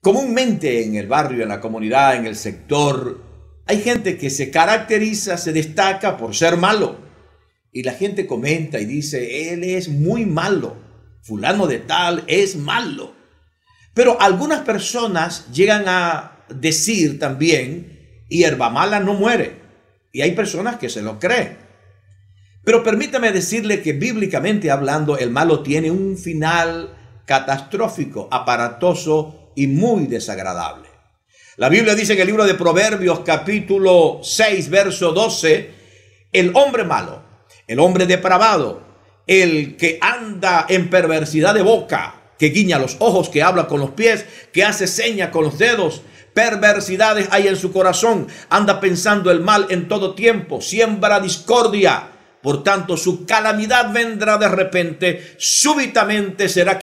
Comúnmente en el barrio, en la comunidad, en el sector, hay gente que se caracteriza, se destaca por ser malo. Y la gente comenta y dice, él es muy malo, fulano de tal es malo. Pero algunas personas llegan a decir también, hierba mala no muere. Y hay personas que se lo creen. Pero permítame decirle que bíblicamente hablando, el malo tiene un final catastrófico, aparatoso, y muy desagradable. La Biblia dice en el libro de Proverbios capítulo 6, verso 12, el hombre malo, el hombre depravado, el que anda en perversidad de boca, que guiña los ojos, que habla con los pies, que hace seña con los dedos, perversidades hay en su corazón, anda pensando el mal en todo tiempo, siembra discordia. Por tanto, su calamidad vendrá de repente, súbitamente será